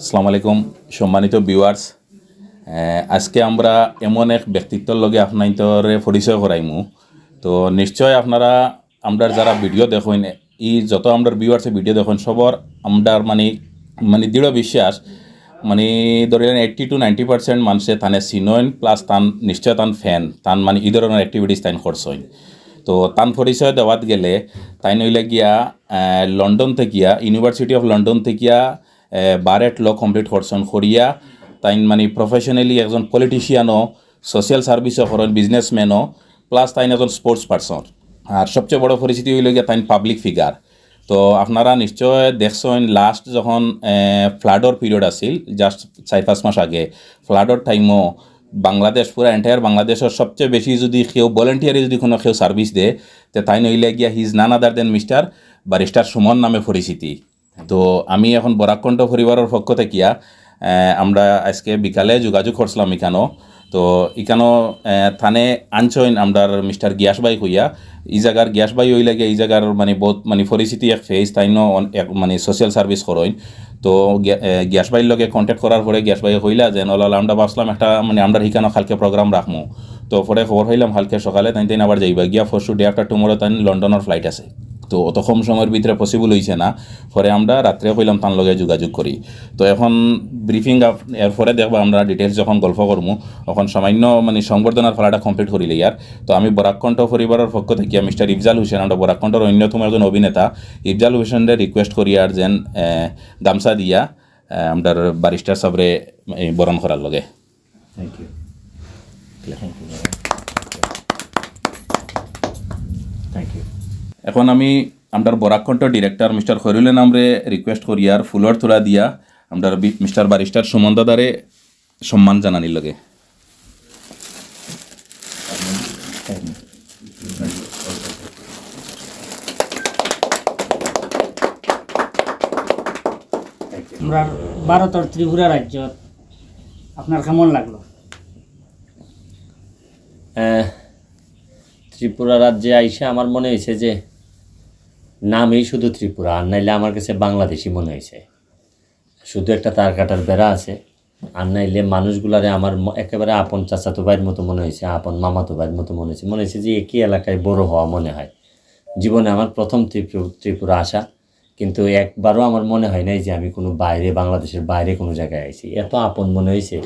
আসসালামু আলাইকুম সম্মানিত ভিউয়ার্স আজকে আমরা এমন এক ব্যক্তিত্বর লগে আপনার পরিচয় করাইমু তো নিশ্চয় আপনারা আমরা যারা ভিডিও দেখেন ই যত আমরা ভিউয়ার্সে ভিডিও দেখেন সবর আমরা মানে মানে দৃঢ় বিশ্বাস মানে ধরেন এইট্টি টু নাইনটি পার্সেন্ট মানুষের তানে চিনয়ন প্লাস তান নিশ্চয় তান ফ্যান তান মানে এই ধরনের অ্যাক্টিভিটিস তাই খরচইন তো তান পরিচয় দেওয়াত গেলে তাই নইলে গিয়া লন্ডন থেকে ইউনিভার্সিটি অফ লন্ডন থেকে বারেট ল কমপ্লিট করছেন করিয়া তাই মানে প্রফেশনালি একজন পলিটিশিয়ানও সোশ্যাল সার্ভিসও করেন বিজনেসম্যানও প্লাস তাই একজন স্পোর্টস পার্সন আর সবচেয়ে বড় পরিচিতি হইল গিয়া তাই পাবলিক ফিগার তো আপনারা নিশ্চয় দেখছেন লাস্ট যখন ফ্লাডর পিরিয়ড আছিল জাস্ট চার পাঁচ মাস আগে ফ্লাডর টাইমও বাংলাদেশ পুরো এন্টায়ার বাংলাদেশের সবচেয়ে বেশি যদি কেউ ভলেন্টিয়ারি যদি কোনো কেউ সার্ভিস দেয় তো তাই নইলে গিয়া his none other than mister barrister Suman নামে পরিচিতি তো আমি এখন বরাকণ্ঠ পরিবারের পক্ষ কিয়া আমরা আজকে বিকালে যোগাযোগ করছিলাম এখানেও তো এখানেও থানে আনছইন আমার মিস্টার গিয়াসবাই হইয়া এই জায়গার গিয়াসবাই হই লাগে এই জায়গার মানে বহুত মানে পরিচিতি এক ফেস তাই এক মানে সোশ্যাল সার্ভিস করইন তো গিয়াসবাইয়ের লগে কন্ট্যাক্ট করার পরে গিয়াসবাই হইলা যে নলাল আমরা ভাবছিলাম একটা মানে আমরা হিকানো খালকে প্রোগ্রাম রাখমু তো পরে খবর হইলাম হালকে সকালে তাই তাই আবার যাইবা গিয়া ফরশু ডে আফটার টুমোরো তাই লন্ডনের ফ্লাইট আছে তো অত কম সময়ের ভিতরে পসিবল হয়েছে না পরে আমরা রাত্রে কইলাম তার লগে যোগাযোগ করি তো এখন ব্রিফিং এরপরে দেখবো আমরা ডিটেলস যখন গল্প করবো তখন সামান্য মানে সংবর্ধনার ফলাটা কমপ্লিট করিলে ইয়ার তো আমি বরাকণ্ঠ পরিবারের পক্ষ থেকে মিস্টার ইফজাল হুসেন আমরা বরাকণ্ঠর অন্যতম একজন অভিনেতা ইফজাল হুসেনরে রিকোয়েস্ট করি আর যেন গামছা দিয়া আমরা বারিস্টার সবরে বরণ করার লগে থ্যাংক ইউ এখন আমি আমার বরাকণ্ঠ ডিরেক্টর মিস্টার খৈরুলের আমরে রিকোয়েস্ট করি আর ফুলর তোলা দিয়া আমার মিস্টার বারিস্টার সুমন দাদারে সম্মান জানানির লগে ভারতের ত্রিপুরা রাজ্য আপনার কেমন লাগলো ত্রিপুরা রাজ্যে আইসে আমার মনে হয়েছে যে নামেই শুধু ত্রিপুরা আর নাইলে আমার কাছে বাংলাদেশি মনে হয়েছে শুধু একটা তার কাটার বেড়া আছে আর নাইলে মানুষগুলারে আমার একেবারে আপন চাচাতো ভাইয়ের মতো মনে হয়েছে আপন মামাতো ভাইয়ের মতো মনে হয়েছে মনে হয়েছে যে একই এলাকায় বড় হওয়া মনে হয় জীবনে আমার প্রথম ত্রিপুরা আসা কিন্তু একবারও আমার মনে হয় নাই যে আমি কোনো বাইরে বাংলাদেশের বাইরে কোনো জায়গায় আইছি এত আপন মনে হয়েছে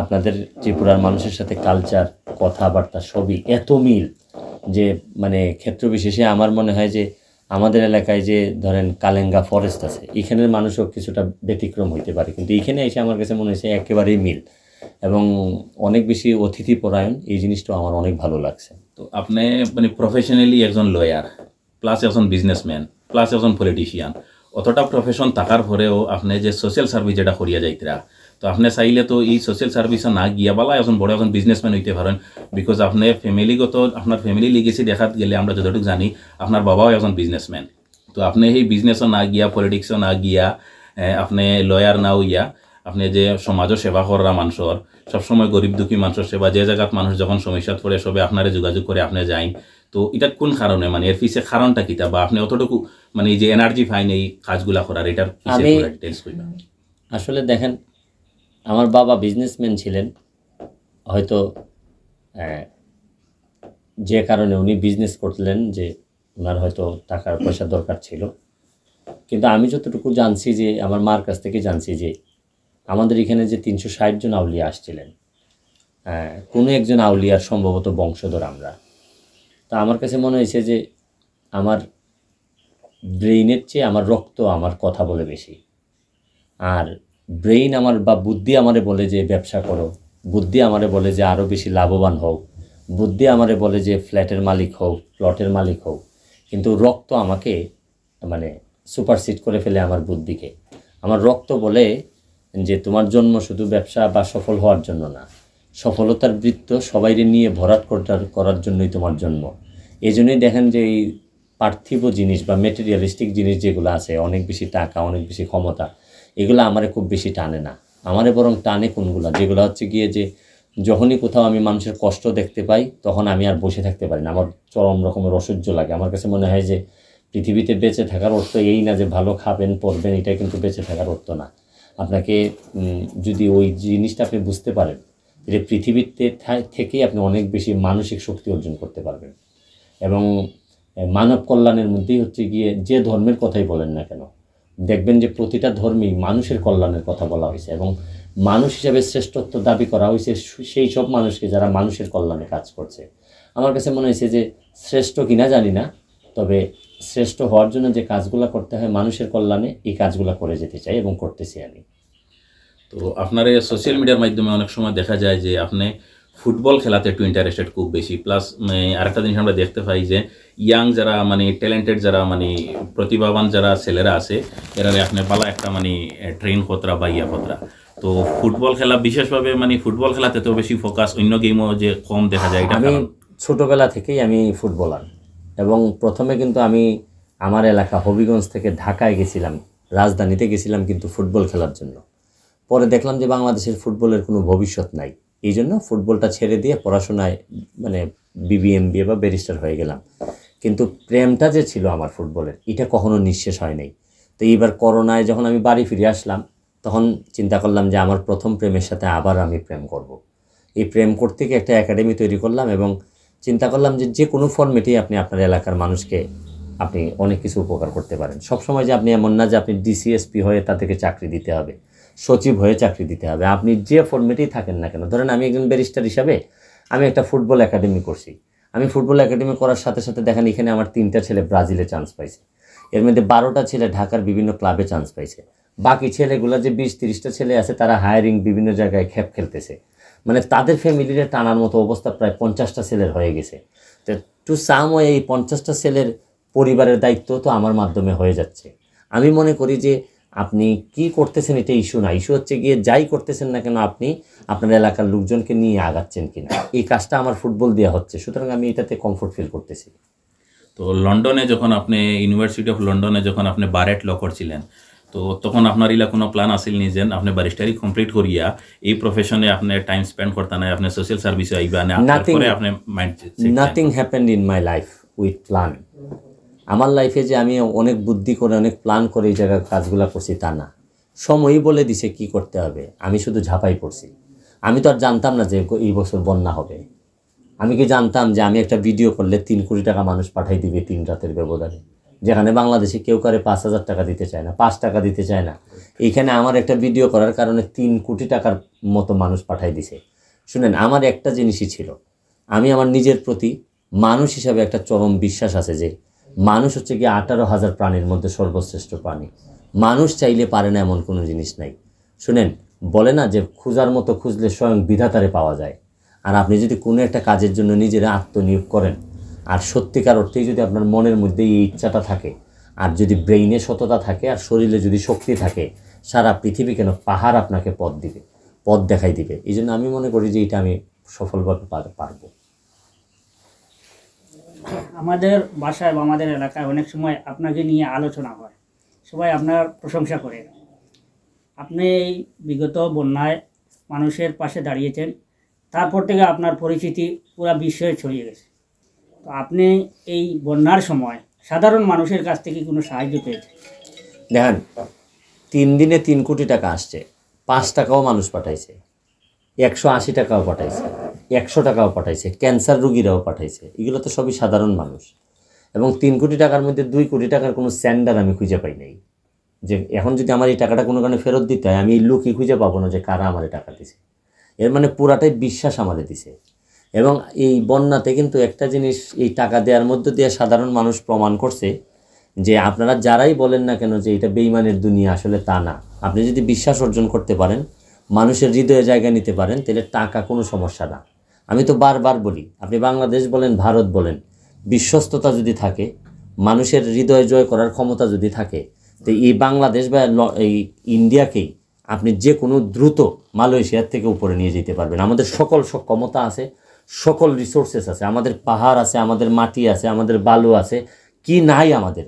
আপনাদের ত্রিপুরার মানুষের সাথে কালচার কথাবার্তা সবই এত মিল যে মানে ক্ষেত্র বিশেষে আমার মনে হয় যে আমাদের এলাকায় যে ধরেন কালেঙ্গা ফরেস্ট আছে এখানের মানুষও কিছুটা ব্যতিক্রম হইতে পারে কিন্তু এখানে এসে আমার কাছে মনে হয়েছে একেবারেই মিল এবং অনেক বেশি অতিথি পরায়ণ এই জিনিসটা আমার অনেক ভালো লাগছে তো আপনি মানে প্রফেশনালি একজন লয়ার প্লাস একজন বিজনেসম্যান প্লাস একজন পলিটিশিয়ান অতটা প্রফেশন থাকার পরেও আপনি যে সোশ্যাল সার্ভিস যেটা করিয়া যাইতরা তো আপনি চাইলে তো এই সোশ্যাল সার্ভিস না গিয়া বালা এখন বড় এখন বিজনেসম্যান হইতে পারেন বিকজ আপনি ফ্যামিলিগত আপনার ফ্যামিলি লিগেছি দেখাত গেলে আমরা যতটুকু জানি আপনার বাবাও এখন বিজনেসম্যান তো আপনি সেই বিজনেসও না গিয়া পলিটিক্সও না গিয়া আপনি লয়ার না হইয়া আপনি যে সমাজও সেবা করা মানুষের সবসময় গরিব দুঃখী মানুষের সেবা যে জায়গাত মানুষ যখন সমস্যাত পড়ে সবে আপনারে যোগাযোগ করে আপনি যাই তো এটা কোন কারণে মানে এর পিছিয়ে কারণটা কিতা বা আপনি অতটুকু মানে এই যে এনার্জি ফাইন এই কাজগুলা করার এটার আসলে দেখেন আমার বাবা বিজনেসম্যান ছিলেন হয়তো যে কারণে উনি বিজনেস করলেন যে ওনার হয়তো টাকার পয়সা দরকার ছিল কিন্তু আমি যতটুকু জানছি যে আমার মার কাছ থেকে জানছি যে আমাদের এখানে যে তিনশো জন আউলিয়া আসছিলেন কোনো একজন আউলিয়ার সম্ভবত বংশধর আমরা তা আমার কাছে মনে হয়েছে যে আমার ব্রেইনের চেয়ে আমার রক্ত আমার কথা বলে বেশি আর ব্রেইন আমার বা বুদ্ধি আমারে বলে যে ব্যবসা করো বুদ্ধি আমারে বলে যে আরও বেশি লাভবান হও বুদ্ধি আমারে বলে যে ফ্ল্যাটের মালিক হোক প্লটের মালিক হোক কিন্তু রক্ত আমাকে মানে সুপারসিট করে ফেলে আমার বুদ্ধিকে আমার রক্ত বলে যে তোমার জন্ম শুধু ব্যবসা বা সফল হওয়ার জন্য না সফলতার বৃত্ত সবাইরে নিয়ে ভরাট করার করার জন্যই তোমার জন্ম এই জন্যই দেখেন যে এই পার্থিব জিনিস বা মেটেরিয়ালিস্টিক জিনিস যেগুলো আছে অনেক বেশি টাকা অনেক বেশি ক্ষমতা এগুলো আমারে খুব বেশি টানে না আমারে বরং টানে কোনগুলো যেগুলো হচ্ছে গিয়ে যে যখনই কোথাও আমি মানুষের কষ্ট দেখতে পাই তখন আমি আর বসে থাকতে পারি না আমার চরম রকমের অসহ্য লাগে আমার কাছে মনে হয় যে পৃথিবীতে বেঁচে থাকার অর্থ এই না যে ভালো খাবেন পড়বেন এটা কিন্তু বেঁচে থাকার অর্থ না আপনাকে যদি ওই জিনিসটা আপনি বুঝতে পারেন যে পৃথিবীতে থেকেই আপনি অনেক বেশি মানসিক শক্তি অর্জন করতে পারবেন এবং মানব কল্যাণের মধ্যেই হচ্ছে গিয়ে যে ধর্মের কথাই বলেন না কেন দেখবেন যে প্রতিটা ধর্মী মানুষের কল্যাণের কথা বলা হয়েছে এবং মানুষ হিসাবে শ্রেষ্ঠত্ব দাবি করা হয়েছে সেই সব মানুষকে যারা মানুষের কল্যাণে কাজ করছে আমার কাছে মনে হয়েছে যে শ্রেষ্ঠ কিনা জানি না তবে শ্রেষ্ঠ হওয়ার জন্য যে কাজগুলো করতে হয় মানুষের কল্যাণে এই কাজগুলো করে যেতে চাই এবং করতেছি আমি তো আপনার সোশ্যাল মিডিয়ার মাধ্যমে অনেক সময় দেখা যায় যে আপনি ফুটবল খেলাতে একটু ইন্টারেস্টেড খুব বেশি প্লাস মানে, আরেকটা জিনিস আমরা দেখতে পাই যে ইয়াং যারা মানে ট্যালেন্টেড যারা মানে প্রতিভাবান যারা ছেলেরা আছে এরা আপনি পালা একটা মানে ট্রেন খতরা বা ইয়া খতরা তো ফুটবল খেলা বিশেষভাবে মানে ফুটবল খেলাতে তো বেশি ফোকাস অন্য গেমও যে কম দেখা যায় এটা আমি ছোটোবেলা থেকেই আমি ফুটবলার এবং প্রথমে কিন্তু আমি আমার এলাকা হবিগঞ্জ থেকে ঢাকায় গেছিলাম রাজধানীতে গেছিলাম কিন্তু ফুটবল খেলার জন্য পরে দেখলাম যে বাংলাদেশের ফুটবলের কোনো ভবিষ্যৎ নাই এই জন্য ফুটবলটা ছেড়ে দিয়ে পড়াশোনায় মানে বিএ বা ব্যারিস্টার হয়ে গেলাম কিন্তু প্রেমটা যে ছিল আমার ফুটবলের এটা কখনো নিঃশেষ হয় নাই তো এইবার করোনায় যখন আমি বাড়ি ফিরে আসলাম তখন চিন্তা করলাম যে আমার প্রথম প্রেমের সাথে আবার আমি প্রেম করব। এই প্রেম করতে গিয়ে একটা একাডেমি তৈরি করলাম এবং চিন্তা করলাম যে যে কোনো ফর্মেটেই আপনি আপনার এলাকার মানুষকে আপনি অনেক কিছু উপকার করতে পারেন সবসময় যে আপনি এমন না যে আপনি ডিসিএসপি হয়ে তাদেরকে চাকরি দিতে হবে সচিব হয়ে চাকরি দিতে হবে আপনি যে ফর্মেটেই থাকেন না কেন ধরেন আমি একজন ব্যারিস্টার হিসাবে আমি একটা ফুটবল একাডেমি করছি আমি ফুটবল একাডেমি করার সাথে সাথে দেখেন এখানে আমার তিনটা ছেলে ব্রাজিলে চান্স পাইছে এর মধ্যে বারোটা ছেলে ঢাকার বিভিন্ন ক্লাবে চান্স পাইছে বাকি ছেলেগুলো যে বিশ তিরিশটা ছেলে আছে তারা হায়ারিং বিভিন্ন জায়গায় খেপ খেলতেছে মানে তাদের ফ্যামিলিরে টানার মতো অবস্থা প্রায় পঞ্চাশটা ছেলের হয়ে গেছে তো টু সাম এই পঞ্চাশটা ছেলের পরিবারের দায়িত্ব তো আমার মাধ্যমে হয়ে যাচ্ছে আমি মনে করি যে আপনি কি করতেছেন এটা ইস্যু না ইস্যু হচ্ছে গিয়ে যাই করতেছেন না কেন আপনি আপনার এলাকার লোকজনকে নিয়ে আগাচ্ছেন কিনা এই কাজটা আমার ফুটবল দেওয়া হচ্ছে সুতরাং আমি এটাতে কমফোর্ট ফিল করতেছি তো লন্ডনে যখন আপনি ইউনিভার্সিটি অফ লন্ডনে যখন আপনি বারেট ল করছিলেন তো তখন আপনার ইলা কোনো প্ল্যান আসিল নিজেন আপনি বারিস্টারি কমপ্লিট করিয়া এই প্রফেশনে আপনি টাইম স্পেন্ড করতে না আপনি সোশ্যাল সার্ভিসে আইবা না আপনি nothing happened in my life with plan আমার লাইফে যে আমি অনেক বুদ্ধি করে অনেক প্ল্যান করে এই জায়গার কাজগুলো করছি তা না সময়ই বলে দিছে কি করতে হবে আমি শুধু ঝাঁপাই পড়ছি আমি তো আর জানতাম না যে এই বছর বন্যা হবে আমি কি জানতাম যে আমি একটা ভিডিও করলে তিন কোটি টাকা মানুষ পাঠাই দিবে তিন রাতের ব্যবধানে যেখানে বাংলাদেশে কেউ কারে পাঁচ হাজার টাকা দিতে চায় না পাঁচ টাকা দিতে চায় না এইখানে আমার একটা ভিডিও করার কারণে তিন কোটি টাকার মতো মানুষ পাঠাই দিছে শুনেন আমার একটা জিনিসই ছিল আমি আমার নিজের প্রতি মানুষ হিসাবে একটা চরম বিশ্বাস আছে যে মানুষ হচ্ছে গিয়ে আঠারো হাজার প্রাণীর মধ্যে সর্বশ্রেষ্ঠ প্রাণী মানুষ চাইলে পারে না এমন কোনো জিনিস নাই শুনেন বলে না যে খুঁজার মতো খুঁজলে স্বয়ং বিধাতারে পাওয়া যায় আর আপনি যদি কোনো একটা কাজের জন্য নিজেরা আত্মনিয়োগ করেন আর সত্যিকার অর্থেই যদি আপনার মনের মধ্যে এই ইচ্ছাটা থাকে আর যদি ব্রেইনে সততা থাকে আর শরীরে যদি শক্তি থাকে সারা পৃথিবী কেন পাহাড় আপনাকে পথ দিবে পথ দেখাই দিবে এই জন্য আমি মনে করি যে এটা আমি সফলভাবে পারবো আমাদের বাসায় বা আমাদের এলাকায় অনেক সময় আপনাকে নিয়ে আলোচনা হয় সবাই আপনার প্রশংসা করে আপনি এই বিগত বন্যায় মানুষের পাশে দাঁড়িয়েছেন তারপর থেকে আপনার পরিচিতি পুরা বিশ্বে ছড়িয়ে গেছে তো আপনি এই বন্যার সময় সাধারণ মানুষের কাছ থেকে কোনো সাহায্য পেয়েছেন দেখেন তিন দিনে তিন কোটি টাকা আসছে পাঁচ টাকাও মানুষ পাঠাইছে একশো আশি টাকাও পাঠাইছে একশো টাকাও পাঠাইছে ক্যান্সার রুগীরাও পাঠাইছে এগুলো তো সবই সাধারণ মানুষ এবং তিন কোটি টাকার মধ্যে দুই কোটি টাকার কোনো স্যান্ডার আমি খুঁজে পাই নাই যে এখন যদি আমার এই টাকাটা কোনো কারণে ফেরত দিতে হয় আমি এই লুকই খুঁজে পাবো না যে কারা আমার টাকা দিছে এর মানে পুরাটাই বিশ্বাস আমাদের দিছে এবং এই বন্যাতে কিন্তু একটা জিনিস এই টাকা দেওয়ার মধ্য দিয়ে সাধারণ মানুষ প্রমাণ করছে যে আপনারা যারাই বলেন না কেন যে এটা বেইমানের দুনিয়া আসলে তা না আপনি যদি বিশ্বাস অর্জন করতে পারেন মানুষের হৃদয়ে জায়গা নিতে পারেন তাহলে টাকা কোনো সমস্যা না আমি তো বারবার বলি আপনি বাংলাদেশ বলেন ভারত বলেন বিশ্বস্ততা যদি থাকে মানুষের হৃদয় জয় করার ক্ষমতা যদি থাকে তো এই বাংলাদেশ বা এই ইন্ডিয়াকেই আপনি যে কোনো দ্রুত মালয়েশিয়ার থেকে উপরে নিয়ে যেতে পারবেন আমাদের সকল সক্ষমতা আছে সকল রিসোর্সেস আছে আমাদের পাহাড় আছে আমাদের মাটি আছে আমাদের বালু আছে কি নাই আমাদের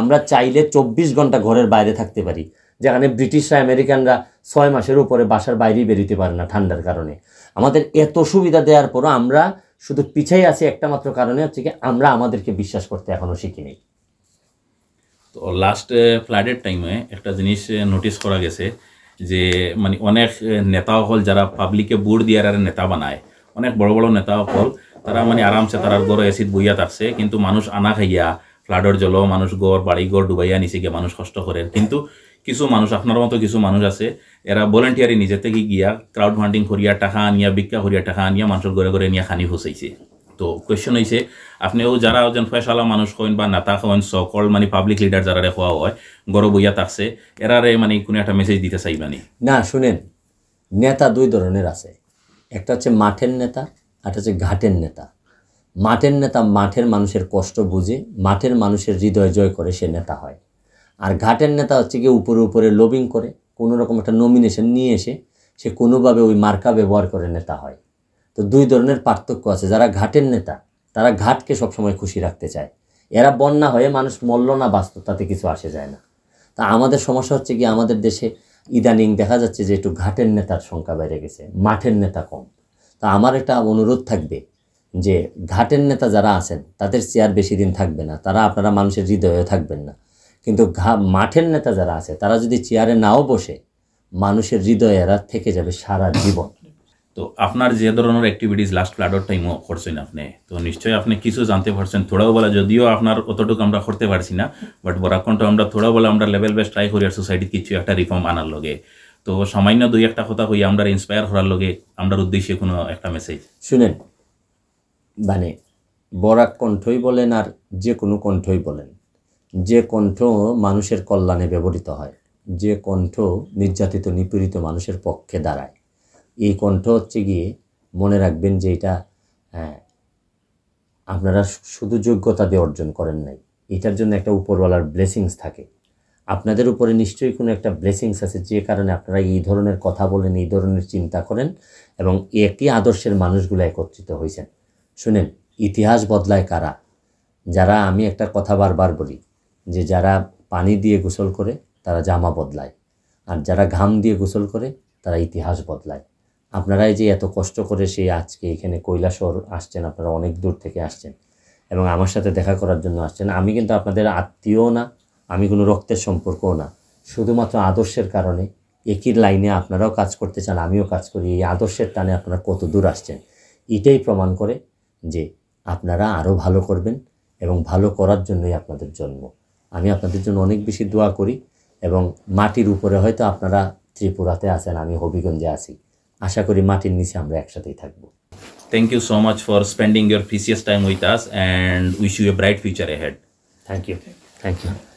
আমরা চাইলে চব্বিশ ঘন্টা ঘরের বাইরে থাকতে পারি যেখানে ব্রিটিশরা আমেরিকানরা ছয় মাসের উপরে বাসার বাইরেই বেরিতে পারে না ঠান্ডার কারণে আমাদের এত সুবিধা দেওয়ার পরও আমরা শুধু পিছাই আছি একটা মাত্র কারণে হচ্ছে কি আমরা আমাদেরকে বিশ্বাস করতে এখনও শিখিনি তো লাস্ট ফ্লাইটের টাইমে একটা জিনিস নোটিস করা গেছে যে মানে অনেক নেতা হল যারা পাবলিকে বোর্ড দিয়ার আর নেতা বানায় অনেক বড় বড় নেতা হল তারা মানে আরামসে তারার গড়ে এসিড বইয়া থাকছে কিন্তু মানুষ আনা খাইয়া ফ্লাডর জল মানুষ গড় বাড়ি গড় ডুবাইয়া নিছে গিয়ে মানুষ কষ্ট করে কিন্তু কিছু মানুষ আপনার মতো কিছু মানুষ আছে এরা ভলেন্টিয়ারি নিজে থেকে গিয়া ক্রাউড ফান্ডিং করিয়া টাকা আনিয়া ভিক্ষা করিয়া টাকা আনিয়া মানুষের ঘরে ঘরে নিয়ে খানি ফুসাইছে তো কোয়েশন হয়েছে আপনিও যারা যেন ফয়সালা মানুষ হন বা নেতা হন সকল মানে পাবলিক লিডার যারা হওয়া হয় গরব বইয়া থাকছে এরারে মানে কোনো একটা মেসেজ দিতে চাই মানে না শুনেন নেতা দুই ধরনের আছে একটা হচ্ছে মাঠের নেতা আর হচ্ছে ঘাটের নেতা মাঠের নেতা মাঠের মানুষের কষ্ট বুঝে মাঠের মানুষের হৃদয় জয় করে সে নেতা হয় আর ঘাটের নেতা হচ্ছে গিয়ে উপরে উপরে লোবিং করে কোনো রকম একটা নমিনেশন নিয়ে এসে সে কোনোভাবে ওই মার্কা ব্যবহার করে নেতা হয় তো দুই ধরনের পার্থক্য আছে যারা ঘাটের নেতা তারা ঘাটকে সবসময় খুশি রাখতে চায় এরা বন্যা হয়ে মানুষ মল্ল না বাস্তব তাতে কিছু আসে যায় না তা আমাদের সমস্যা হচ্ছে কি আমাদের দেশে ইদানিং দেখা যাচ্ছে যে একটু ঘাটের নেতার সংখ্যা বেড়ে গেছে মাঠের নেতা কম তা আমার একটা অনুরোধ থাকবে যে ঘাটের নেতা যারা আছেন তাদের চেয়ার বেশি দিন থাকবে না তারা আপনারা মানুষের হৃদয়ে থাকবেন না কিন্তু মাঠের নেতা যারা আছে তারা যদি চেয়ারে নাও বসে মানুষের হৃদয়ে এরা থেকে যাবে সারা জীবন তো আপনার যে ধরনের অ্যাক্টিভিটিস লাস্ট প্লাডর টাইমও করছেন আপনি তো নিশ্চয়ই আপনি কিছু জানতে পারছেন থোড়াও বলা যদিও আপনার অতটুকু আমরা করতে পারছি না বাট বরাকণ্ঠ আমরা থোড়াও বলা আমরা লেভেল বেস ট্রাই করি আর সোসাইটির কিছু একটা রিফর্ম আনার লগে তো সামান্য দুই একটা কথা হই আমরা ইন্সপায়ার করার লগে আমরা উদ্দেশ্যে কোনো একটা মেসেজ শুনেন মানে বরাক কণ্ঠই বলেন আর যে কোনো কণ্ঠই বলেন যে কণ্ঠ মানুষের কল্যাণে ব্যবহৃত হয় যে কণ্ঠ নির্যাতিত নিপীড়িত মানুষের পক্ষে দাঁড়ায় এই কণ্ঠ হচ্ছে গিয়ে মনে রাখবেন যে এটা হ্যাঁ, আপনারা শুধু যোগ্যতা দিয়ে অর্জন করেন নাই এটার জন্য একটা উপরওয়ালার ব্লেসিংস থাকে আপনাদের উপরে নিশ্চয়ই কোনো একটা ব্লেসিংস আছে যে কারণে আপনারা এই ধরনের কথা বলেন এই ধরনের চিন্তা করেন এবং একই আদর্শের মানুষগুলো একত্রিত হয়েছেন শুনেন ইতিহাস বদলায় কারা যারা আমি একটা কথা বারবার বলি যে যারা পানি দিয়ে গোসল করে তারা জামা বদলায় আর যারা ঘাম দিয়ে গোসল করে তারা ইতিহাস বদলায় আপনারাই যে এত কষ্ট করে সেই আজকে এখানে কৈলাসর আসছেন আপনারা অনেক দূর থেকে আসছেন এবং আমার সাথে দেখা করার জন্য আসছেন আমি কিন্তু আপনাদের আত্মীয়ও না আমি কোনো রক্তের সম্পর্কও না শুধুমাত্র আদর্শের কারণে একই লাইনে আপনারাও কাজ করতে চান আমিও কাজ করি এই আদর্শের টানে আপনারা কত দূর আসছেন এটাই প্রমাণ করে যে আপনারা আরও ভালো করবেন এবং ভালো করার জন্যই আপনাদের জন্ম আমি আপনাদের জন্য অনেক বেশি দোয়া করি এবং মাটির উপরে হয়তো আপনারা ত্রিপুরাতে আছেন আমি হবিগঞ্জে আছি আশা করি মাটির নিচে আমরা একসাথেই থাকবো thank you so much for spending your precious time with us and wish you a bright future ahead thank you thank you